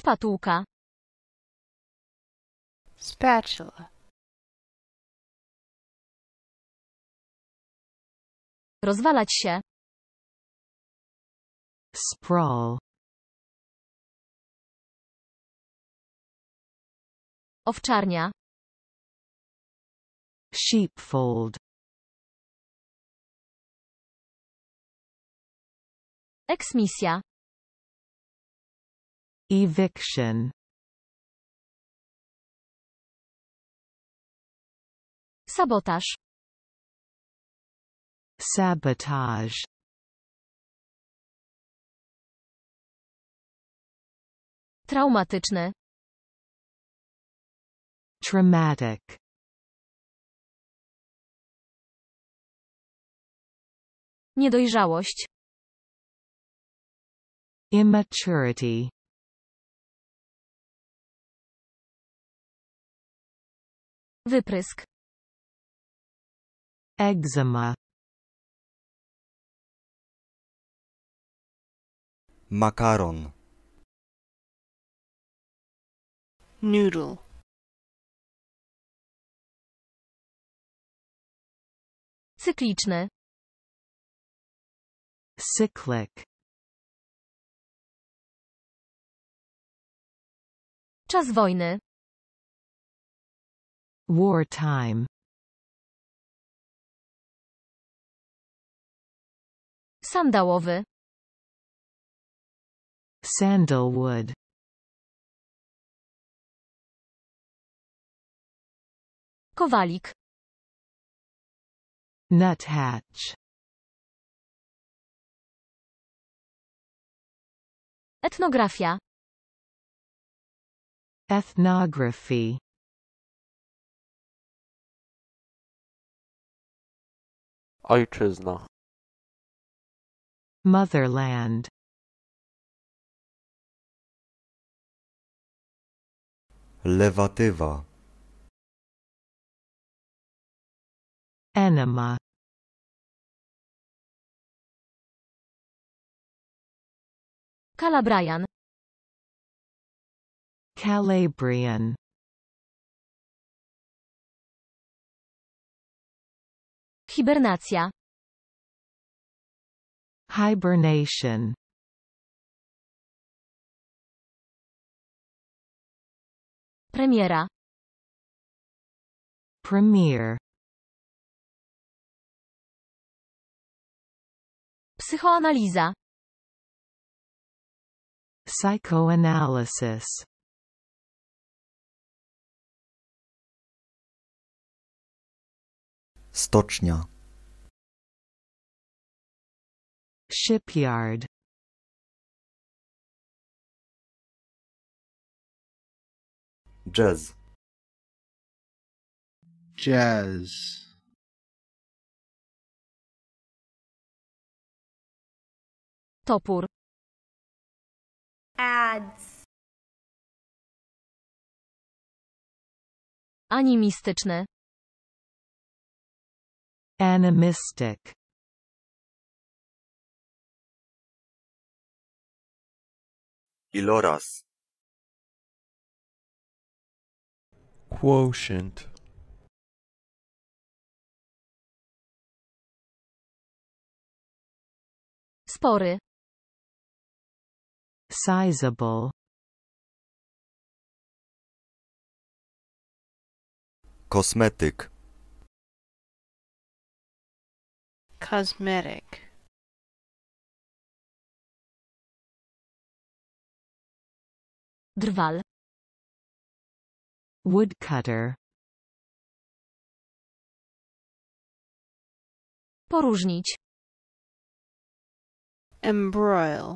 Szpatułka. Spatula. Rozwalać się. Sprawl. Owczarnia. Sheepfold. Eksmisja. Eviction Sabotaż Sabotage Traumatyczne Traumatic Niedojrzałość Immaturity Wyprysk. Egzema. Makaron. Noodle. Cykliczny. Cyclic. Czas wojny. Wartime Sandałowy Sandalwood Kowalik Nuthatch Etnografia Ethnography Ojczyzna Motherland Lewatywa Enema Calabrian Calabrian Hibernacja. Hibernation. Premiera. Premier. Psychoanaliza. Psychoanalysis. Stocznia. Shipyard. Jazz. Jazz. Topór. Ads. Animistyczne. Animistic Iloras Quotient Spory Sizable Cosmetic. cosmetic drwal woodcutter poróżnić embroil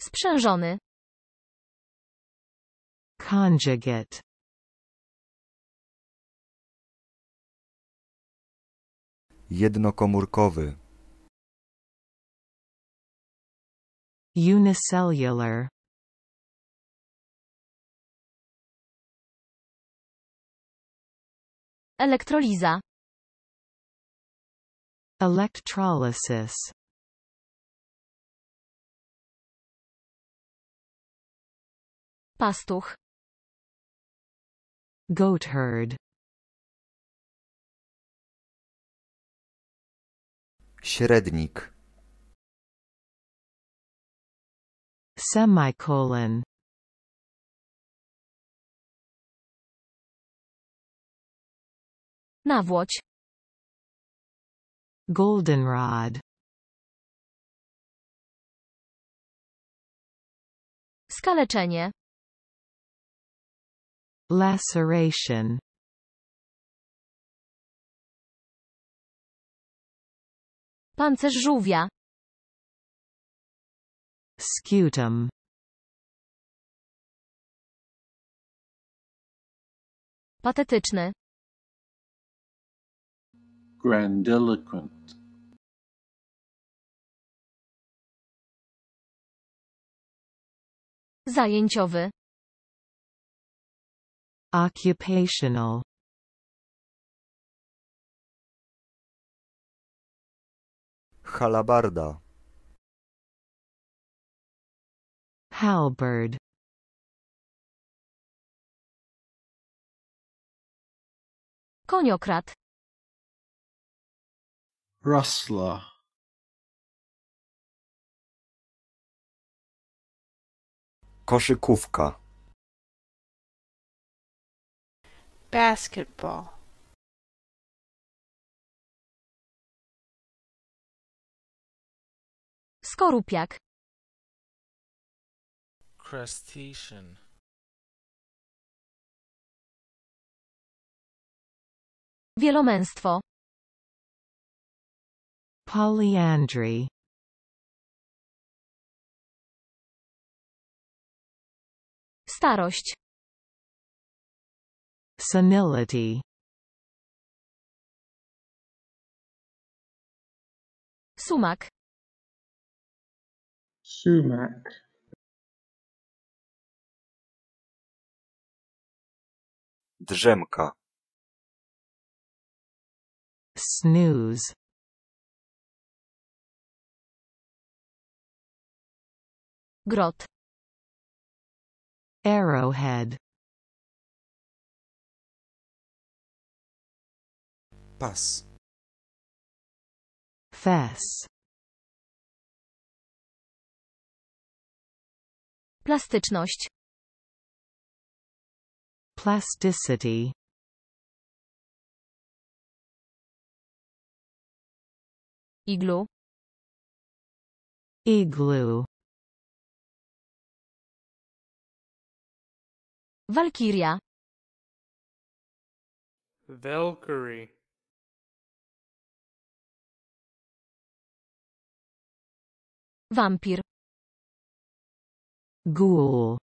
sprzężony conjugate jednokomórkowy unicellular elektroliza electrolysis pastuch goat herd Średnik. Semicolon. Nawłoć. Goldenrod. Skaleczenie. Laceration Pancerz żółwia. Scutum. Patetyczny. Grandiloquent. Zajęciowy. Occupational. Halabarda. Halberd. Koniokrat. Rustler. Koszykówka. Basketball. Skorupiak. Crustacean. Wielomęstwo. Polyandry. Starość. Senility. Sumak. sumac drzemka snooze grot arrowhead Pass. fess Plastyczność. Plasticity. Iglu. Igloo. Walkiria. Valkyrie. vampir Ghoul.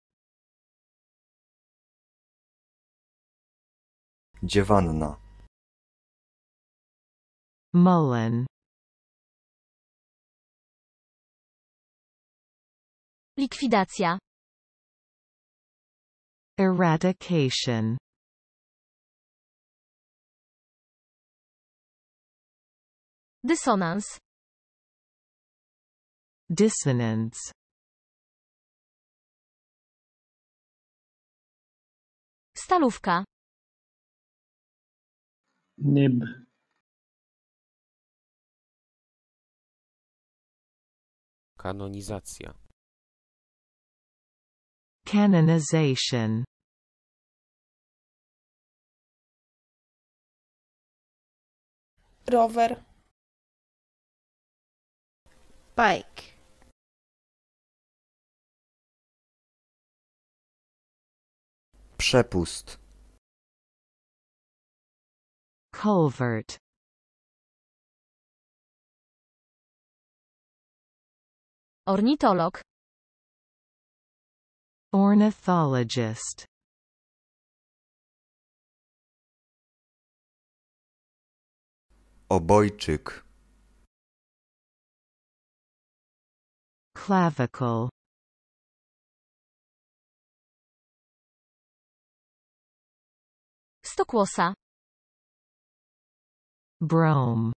Dziewanna. Mullen. Likwidacja. Eradication. Dysonans. Dissonance. stalówka. Nib. Kanonizacja. Canonization. Rower. Bike. Przepust. Culvert. Ornitolog. Ornithologist. Obojczyk. Clavicle. Pistacwosa Brome